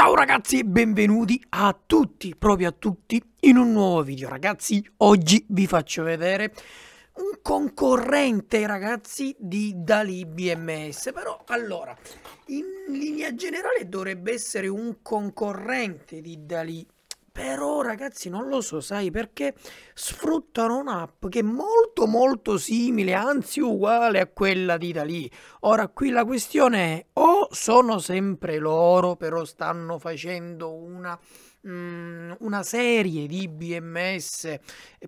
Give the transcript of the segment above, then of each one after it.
Ciao ragazzi e benvenuti a tutti, proprio a tutti, in un nuovo video. Ragazzi, oggi vi faccio vedere un concorrente, ragazzi, di Dali BMS. Però, allora, in linea generale dovrebbe essere un concorrente di Dali però ragazzi non lo so, sai, perché sfruttano un'app che è molto molto simile, anzi uguale a quella di Dalì. Ora qui la questione è o sono sempre loro, però stanno facendo una Mm, una serie di BMS eh,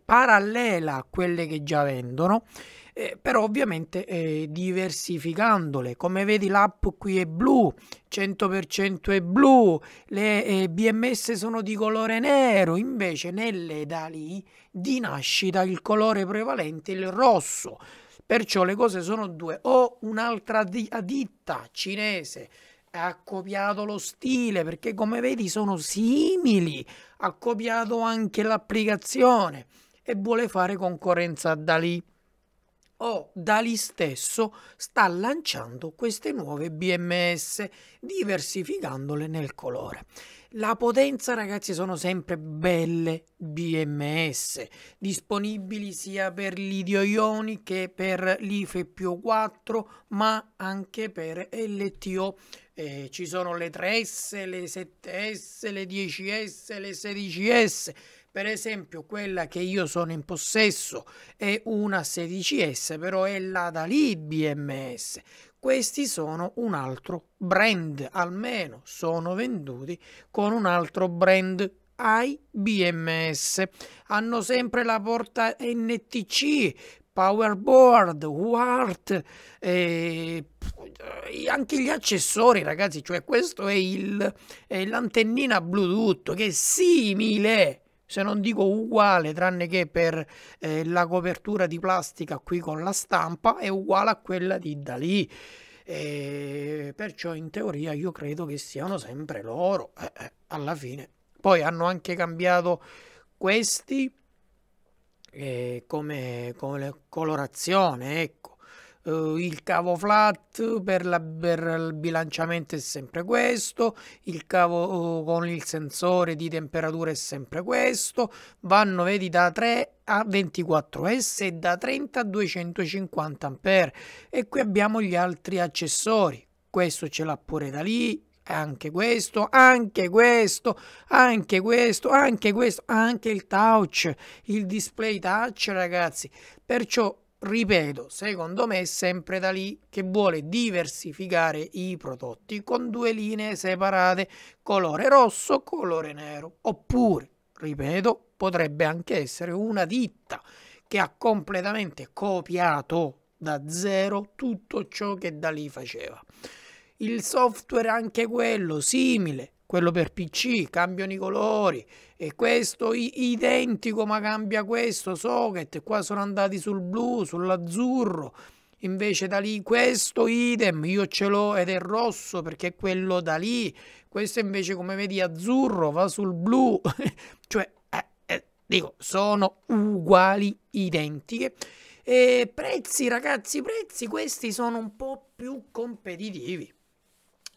parallela a quelle che già vendono, eh, però ovviamente eh, diversificandole. Come vedi l'app qui è blu, 100% è blu, le eh, BMS sono di colore nero, invece nelle Dali di nascita il colore prevalente è il rosso. Perciò le cose sono due, o un'altra ditta cinese ha copiato lo stile perché come vedi sono simili, ha copiato anche l'applicazione e vuole fare concorrenza da lì o Dali stesso sta lanciando queste nuove BMS, diversificandole nel colore. La potenza, ragazzi, sono sempre belle BMS, disponibili sia per l'idio ioni che per l'IFPO4, ma anche per LTO. Eh, ci sono le 3S, le 7S, le 10S, le 16S per esempio quella che io sono in possesso è una 16S, però è la Dalibbi MS. Questi sono un altro brand, almeno sono venduti con un altro brand IBMS. Hanno sempre la porta NTC, Powerboard, Wart, eh, anche gli accessori ragazzi, cioè questo è l'antennina Bluetooth che è simile se non dico uguale, tranne che per eh, la copertura di plastica qui con la stampa, è uguale a quella di Dalì. E perciò in teoria io credo che siano sempre loro eh, eh, alla fine. Poi hanno anche cambiato questi eh, come, come colorazione, ecco. Uh, il cavo flat per, la, per, il bilanciamento è sempre questo, il cavo uh, con il sensore di temperatura è sempre questo, vanno vedi da 3 a 24S e da 30 a 250 A e qui abbiamo gli altri accessori, questo ce l'ha pure da lì, anche questo, anche questo, anche questo, anche questo, anche il touch, il display touch ragazzi, perciò ripeto, secondo me è sempre da lì che vuole diversificare i prodotti con due linee separate, colore rosso, colore nero. Oppure, ripeto, potrebbe anche essere una ditta che ha completamente copiato da zero tutto ciò che da lì faceva. Il software anche quello simile, quello per PC, cambiano i colori e questo identico ma cambia questo socket, qua sono andati sul blu, sull'azzurro, invece da lì questo idem io ce l'ho ed è rosso perché è quello da lì, questo invece come vedi azzurro va sul blu, cioè eh, eh, dico sono uguali, identiche. E prezzi ragazzi, prezzi questi sono un po' più competitivi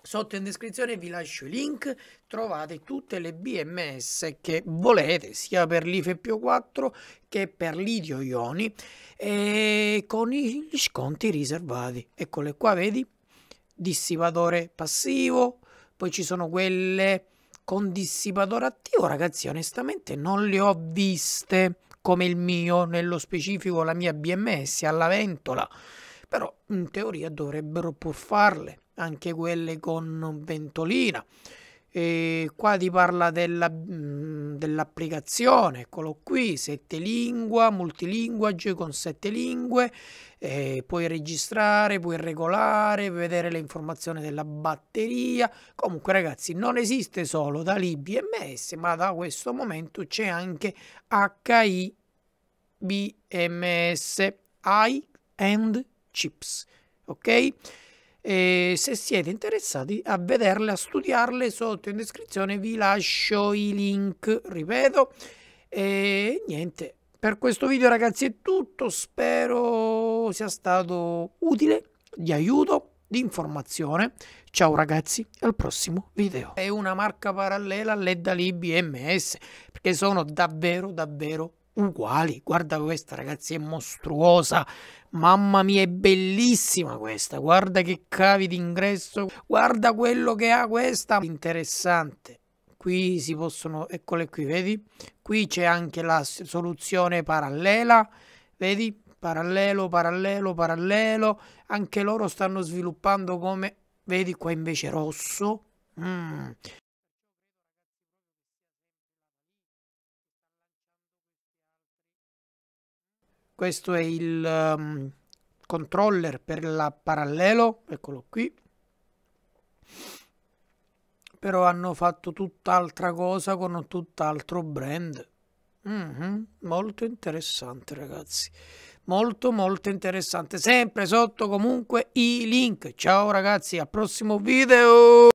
Sotto in descrizione vi lascio i link, trovate tutte le BMS che volete, sia per life 4 che per l'idio ioni, e con gli sconti riservati. Eccole qua, vedi? Dissipatore passivo, poi ci sono quelle con dissipatore attivo. Ragazzi, onestamente non le ho viste come il mio, nello specifico la mia BMS alla ventola, però in teoria dovrebbero pur farle anche quelle con ventolina. E qua ti parla della, dell'applicazione, eccolo qui, sette lingua, multilinguage con sette lingue, eh, puoi registrare, puoi regolare, vedere le informazioni della batteria. Comunque ragazzi non esiste solo da LibMS, ma da questo momento c'è anche HIBMS, Eye and Chips, ok? E se siete interessati a vederle, a studiarle, sotto in descrizione vi lascio i link, ripeto. E niente, per questo video ragazzi è tutto, spero sia stato utile, di aiuto di informazione. Ciao ragazzi, al prossimo video. È una marca parallela all'EDA Libi MS perché sono davvero davvero uguali. Guarda questa, ragazzi, è mostruosa. Mamma mia, è bellissima questa. Guarda che cavi d'ingresso. Guarda quello che ha questa. Interessante. Qui si possono, eccole qui, vedi? Qui c'è anche la soluzione parallela, vedi? Parallelo, parallelo, parallelo. Anche loro stanno sviluppando come, vedi qua invece rosso. Mm. questo è il um, controller per la parallelo eccolo qui però hanno fatto tutt'altra cosa con tutt'altro brand mm -hmm. molto interessante ragazzi molto molto interessante sempre sotto comunque i link ciao ragazzi al prossimo video